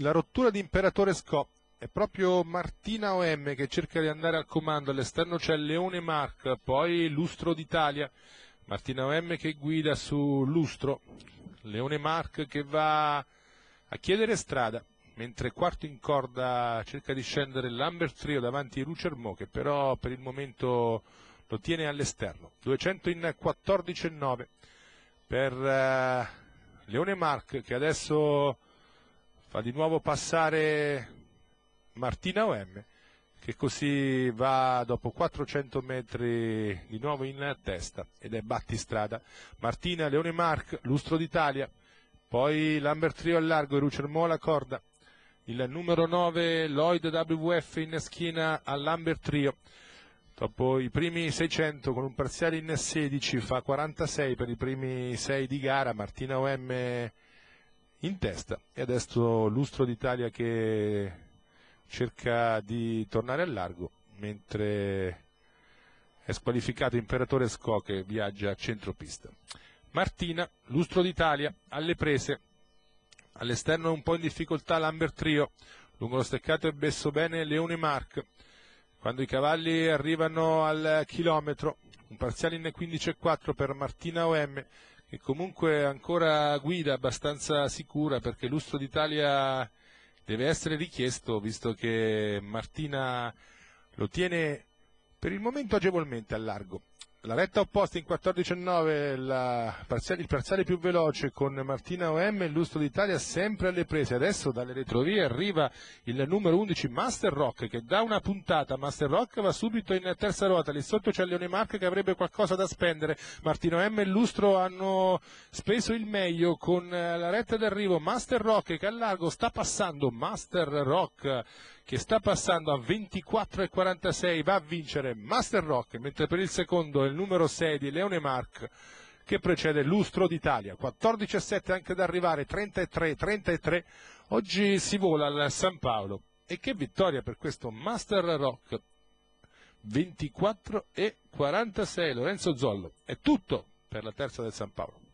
la rottura di Imperatore Scop è proprio Martina OM che cerca di andare al comando, all'esterno c'è Leone Mark, poi Lustro d'Italia, Martina OM che guida su Lustro, Leone Mark che va a chiedere strada, mentre quarto in corda cerca di scendere l'Amber Trio davanti a Lucermo che però per il momento lo tiene all'esterno, 200 in 14,9 e 9 per eh, Leone Mark che adesso Fa di nuovo passare Martina OM che così va dopo 400 metri di nuovo in testa ed è battistrada. Martina, Leone Mark, Lustro d'Italia, poi Lambert Trio al largo, Rucermo alla corda, il numero 9 Lloyd WF in schiena a Lambert Trio. Dopo i primi 600 con un parziale in 16 fa 46 per i primi 6 di gara, Martina OM in testa e adesso Lustro d'Italia che cerca di tornare al largo mentre è squalificato Imperatore Sco che viaggia a centropista. Martina, Lustro d'Italia, alle prese, all'esterno un po' in difficoltà Lambert Trio, lungo lo steccato è messo bene Leone Mark, quando i cavalli arrivano al chilometro, un parziale in 15,4 per Martina OM, e comunque ancora guida abbastanza sicura perché l'Ustro d'Italia deve essere richiesto visto che Martina lo tiene per il momento agevolmente a largo la retta opposta in 14-9, il parziale più veloce con Martina OM il lustro d'Italia sempre alle prese. Adesso dalle retrovie arriva il numero 11 Master Rock che dà una puntata. Master Rock va subito in terza ruota. Lì sotto c'è Leone Marche che avrebbe qualcosa da spendere. Martina OM e il Lustro hanno speso il meglio con eh, la retta d'arrivo. Master Rock che al largo sta passando. Master Rock che sta passando a 24,46 va a vincere Master Rock mentre per il secondo è il numero 6 di Leone Marc che precede l'Ustro d'Italia. 14 7 anche ad arrivare, 33 33. Oggi si vola al San Paolo. E che vittoria per questo Master Rock. 24 46 Lorenzo Zollo. È tutto per la terza del San Paolo.